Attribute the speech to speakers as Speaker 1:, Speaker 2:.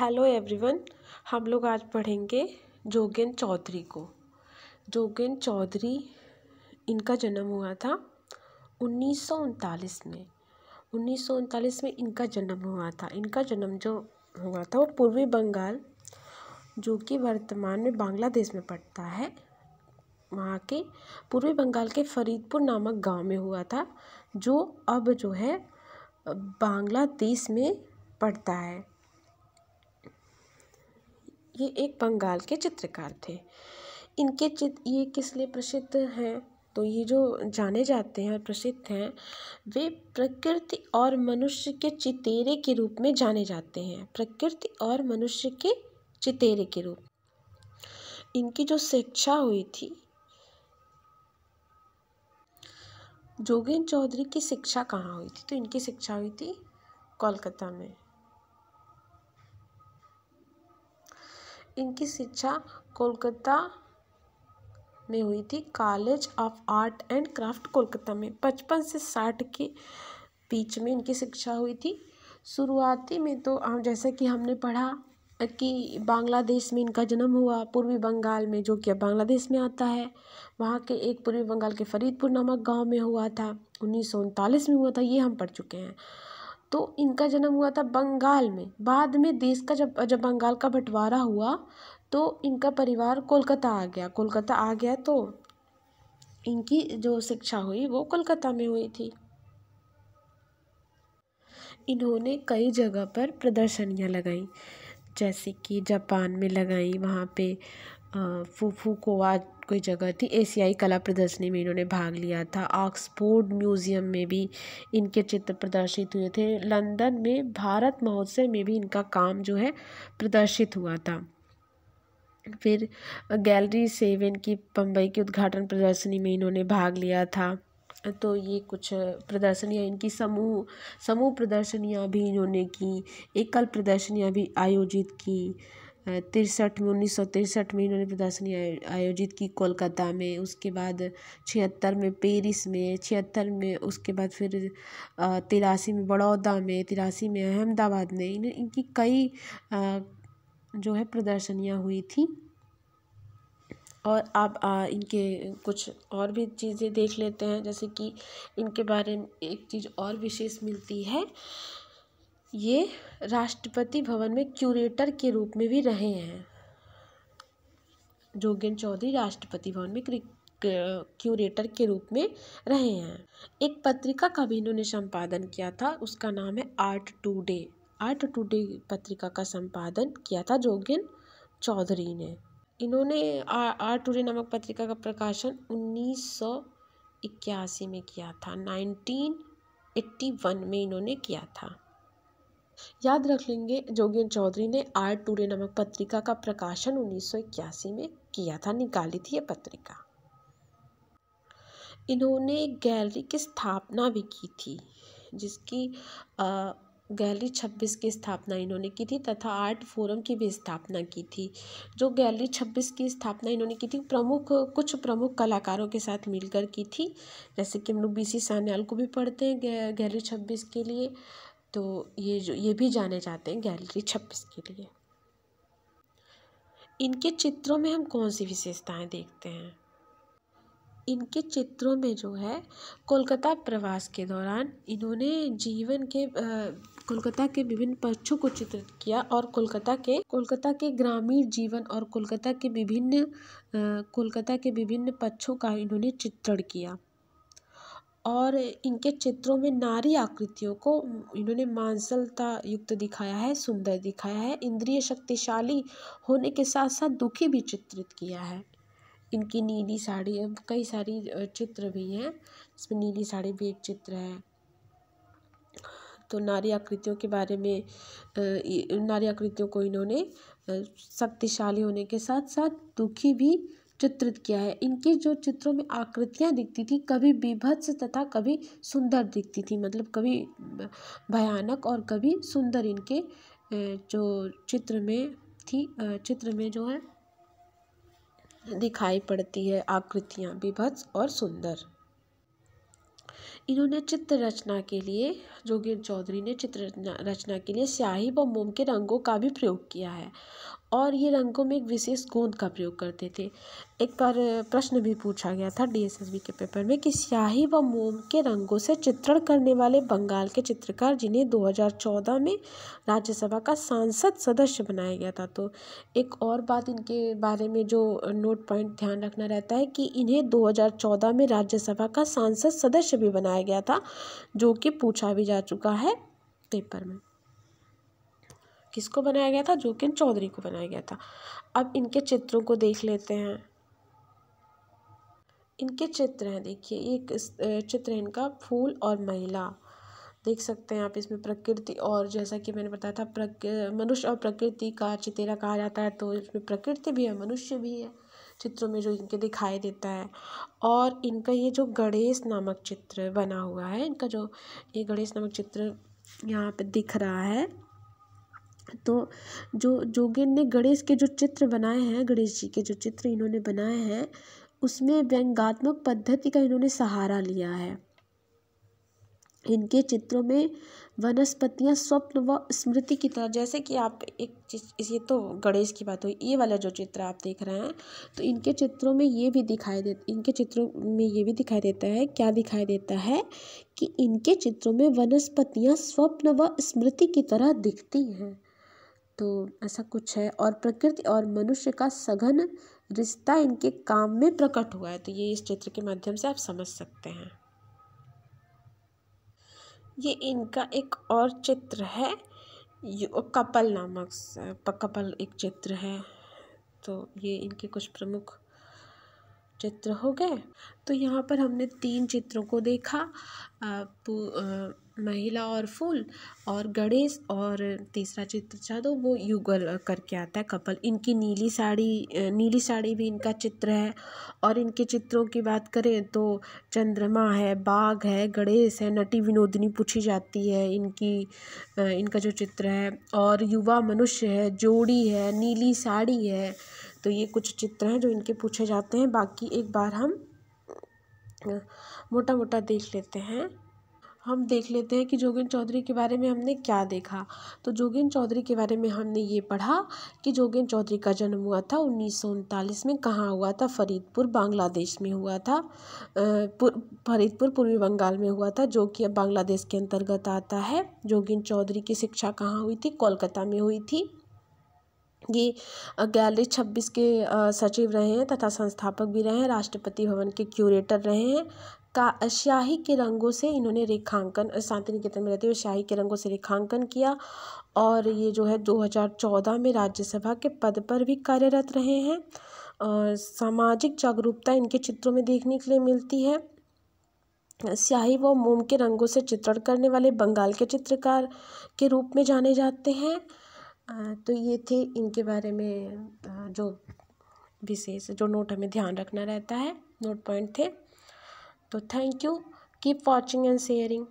Speaker 1: Hello everyone हम लोग आज पढ़ेंगे जोगेन चौधरी को जोगेन चौधरी इनका जन्म हुआ था उन्नीस में उन्नीस में इनका जन्म हुआ था इनका जन्म जो हुआ था वो पूर्वी बंगाल जो कि वर्तमान में बांग्लादेश में पड़ता है वहाँ के पूर्वी बंगाल के फरीदपुर नामक गांव में हुआ था जो अब जो है बांग्लादेश में पड़ता है ये एक बंगाल के चित्रकार थे इनके चित्र ये किस लिए प्रसिद्ध हैं तो ये जो जाने जाते हैं और प्रसिद्ध हैं वे प्रकृति और मनुष्य के चितेरे के रूप में जाने जाते हैं प्रकृति और मनुष्य के चितेरे के रूप इनकी जो शिक्षा हुई थी जोगेंद्र चौधरी की शिक्षा कहाँ हुई थी तो इनकी शिक्षा हुई थी कोलकाता में इनकी शिक्षा कोलकाता में हुई थी college of art and craft Kolkata में पचपन से साठ के बीच में इनकी शिक्षा हुई थी शुरुआती में तो हम जैसे कि हमने पढ़ा कि बांग्लादेश में इनका जन्म हुआ पूर्वी बंगाल में जो कि अब बांग्लादेश में आता है वहाँ के एक पूर्वी बंगाल के फरीदपुर नामक गांव में हुआ था उन्नीस में हुआ था ये हम पढ़ चुके हैं तो इनका जन्म हुआ था बंगाल में बाद में देश का जब जब बंगाल का बंटवारा हुआ तो इनका परिवार कोलकाता आ गया कोलकाता आ गया तो इनकी जो शिक्षा हुई वो कोलकाता में हुई थी इन्होंने कई जगह पर प्रदर्शनियाँ लगाई जैसे कि जापान में लगाई वहाँ पे फुफुकोवा कोई जगह थी एशियाई कला प्रदर्शनी में इन्होंने भाग लिया था ऑक्सफोर्ड म्यूज़ियम में भी इनके चित्र प्रदर्शित हुए थे लंदन में भारत महोत्सव में भी इनका काम जो है प्रदर्शित हुआ था फिर गैलरी सेवन की बम्बई के उद्घाटन प्रदर्शनी में इन्होंने भाग लिया था तो ये कुछ प्रदर्शनियाँ इनकी समूह समूह प्रदर्शनियाँ भी इन्होंने की एकल प्रदर्शनियाँ भी आयोजित की तिरसठ में उन्नीस सौ तिरसठ में इन्होंने प्रदर्शनी आयोजित की कोलकाता में उसके बाद छिहत्तर में पेरिस में छिहत्तर में उसके बाद फिर तिरासी में बड़ौदा में तिरासी में अहमदाबाद में इन इनकी कई जो है प्रदर्शनियाँ हुई थी और आप आ, इनके कुछ और भी चीज़ें देख लेते हैं जैसे कि इनके बारे में एक चीज़ और विशेष मिलती है ये राष्ट्रपति भवन में क्यूरेटर के रूप में भी रहे हैं जोगेन चौधरी राष्ट्रपति भवन में क्यूरेटर के रूप में रहे हैं एक पत्रिका का भी इन्होंने संपादन किया था उसका नाम है आर्ट डे आर्ट डे पत्रिका का संपादन किया था जोगेन चौधरी ने इन्होंने आर्ट डे नामक पत्रिका का प्रकाशन उन्नीस इक्यासी में किया था नाइनटीन एट्टी वन में इन्होंने किया था याद रख लेंगे जोगेंद्र चौधरी ने आर्ट टूडे नामक पत्रिका का प्रकाशन उन्नीस में किया था निकाली थी ये पत्रिका इन्होंने गैलरी की स्थापना भी की थी जिसकी आ, गैलरी छब्बीस की स्थापना इन्होंने की थी तथा आर्ट फोरम की भी स्थापना की थी जो गैलरी छब्बीस की स्थापना इन्होंने की थी प्रमुख कुछ प्रमुख कलाकारों के साथ मिलकर की थी जैसे कि हम लोग बी सी सान्याल को भी पढ़ते हैं गैलरी छब्बीस के लिए तो ये जो ये भी जाने जाते हैं गैलरी छब्बीस के लिए इनके चित्रों में हम कौन सी विशेषताएं देखते हैं इनके चित्रों में जो है कोलकाता प्रवास के दौरान इन्होंने जीवन के कोलकाता के विभिन्न पक्षों को चित्रित किया और कोलकाता के कोलकाता के ग्रामीण जीवन और कोलकाता के विभिन्न कोलकाता के विभिन्न पक्षों का इन्होंने चित्रण किया और इनके चित्रों में नारी आकृतियों को इन्होंने मांसलता युक्त दिखाया है सुंदर दिखाया है इंद्रिय शक्तिशाली होने के साथ साथ दुखी भी चित्रित किया है इनकी नीली साड़ी कई सारी चित्र भी हैं इसमें नीली साड़ी भी एक चित्र है तो नारी आकृतियों के बारे में नारी आकृतियों को इन्होंने शक्तिशाली होने के साथ साथ दुखी भी चित्रित किया है इनके जो चित्रों में आकृतियाँ दिखती थी कभी बीभत्स तथा कभी सुंदर दिखती थी मतलब कभी भयानक और कभी सुंदर इनके जो चित्र में थी चित्र में जो है दिखाई पड़ती है आकृतियाँ विभत्स और सुंदर इन्होंने चित्र रचना के लिए जोगेंद्र चौधरी ने चित्र रचना के लिए स्याही व मोम के रंगों का भी प्रयोग किया है और ये रंगों में एक विशेष गोंद का प्रयोग करते थे एक बार प्रश्न भी पूछा गया था डीएसएसबी के पेपर में कि स्याही व मोम के रंगों से चित्रण करने वाले बंगाल के चित्रकार जिन्हें 2014 में राज्यसभा का सांसद सदस्य बनाया गया था तो एक और बात इनके बारे में जो नोट पॉइंट ध्यान रखना रहता है कि इन्हें 2014 में राज्यसभा का सांसद सदस्य भी बनाया गया था जो कि पूछा भी जा चुका है पेपर में किसको बनाया गया था जोकिन चौधरी को बनाया गया था अब इनके चित्रों को देख लेते हैं इनके चित्र हैं देखिए एक चित्र है इनका फूल और महिला देख सकते हैं आप इसमें प्रकृति और जैसा कि मैंने बताया था प्रक मनुष्य और प्रकृति का चितेरा कहा जाता है तो इसमें प्रकृति भी है मनुष्य भी है चित्रों में जो इनके दिखाई देता है और इनका ये जो गणेश नामक चित्र बना हुआ है इनका जो ये गणेश नामक चित्र यहाँ पे दिख रहा है तो जो जोगेन ने गणेश के जो चित्र बनाए हैं गणेश जी के जो चित्र इन्होंने बनाए हैं उसमें व्यंगात्मक पद्धति का इन्होंने सहारा लिया है इनके चित्रों में वनस्पतियाँ स्वप्न व स्मृति की तरह जैसे कि आप एक चीज ये तो गणेश की बात हुई ये वाला जो चित्र आप देख रहे हैं तो इनके चित्रों में ये भी दिखाई दे इनके चित्रों में ये भी दिखाई देता है क्या दिखाई देता है कि इनके चित्रों में वनस्पतियाँ स्वप्न व स्मृति की तरह दिखती हैं तो ऐसा कुछ है और प्रकृति और मनुष्य का सघन रिश्ता इनके काम में प्रकट हुआ है तो ये इस चित्र के माध्यम से आप समझ सकते हैं ये इनका एक और चित्र है कपल नामक कपल एक चित्र है तो ये इनके कुछ प्रमुख चित्र हो गए तो यहाँ पर हमने तीन चित्रों को देखा महिला और फूल और गणेश और तीसरा चित्र दो तो वो युगल करके आता है कपल इनकी नीली साड़ी नीली साड़ी भी इनका चित्र है और इनके चित्रों की बात करें तो चंद्रमा है बाघ है गणेश है नटी विनोदनी पूछी जाती है इनकी इनका जो चित्र है और युवा मनुष्य है जोड़ी है नीली साड़ी है तो ये कुछ चित्र हैं जो इनके पूछे जाते हैं बाकी एक बार हम मोटा मोटा देख लेते हैं हम देख लेते हैं कि जोगेंद्र चौधरी के बारे में हमने क्या देखा तो जोगेंद्र चौधरी के बारे में हमने ये पढ़ा कि जोगेंद्र चौधरी का जन्म हुआ था उन्नीस सौ उनतालीस में कहाँ हुआ था फरीदपुर बांग्लादेश में हुआ था फरीदपुर पूर्वी बंगाल में हुआ था जो कि अब बांग्लादेश के अंतर्गत आता है जोगिंद चौधरी की शिक्षा कहाँ हुई थी कोलकाता में हुई थी ये गैलरी छब्बीस के सचिव रहे हैं तथा संस्थापक भी रहे हैं राष्ट्रपति भवन के क्यूरेटर रहे हैं का स्याही के रंगों से इन्होंने रेखांकन शांति निकेतन में रहते हुए स्याही के रंगों से रेखांकन किया और ये जो है 2014 में राज्यसभा के पद पर भी कार्यरत रहे हैं और सामाजिक जागरूकता इनके चित्रों में देखने के लिए मिलती है स्याही व मोम के रंगों से चित्रण करने वाले बंगाल के चित्रकार के रूप में जाने जाते हैं तो ये थे इनके बारे में जो विशेष जो नोट हमें ध्यान रखना रहता है नोट पॉइंट थे So thank you. Keep watching and sharing.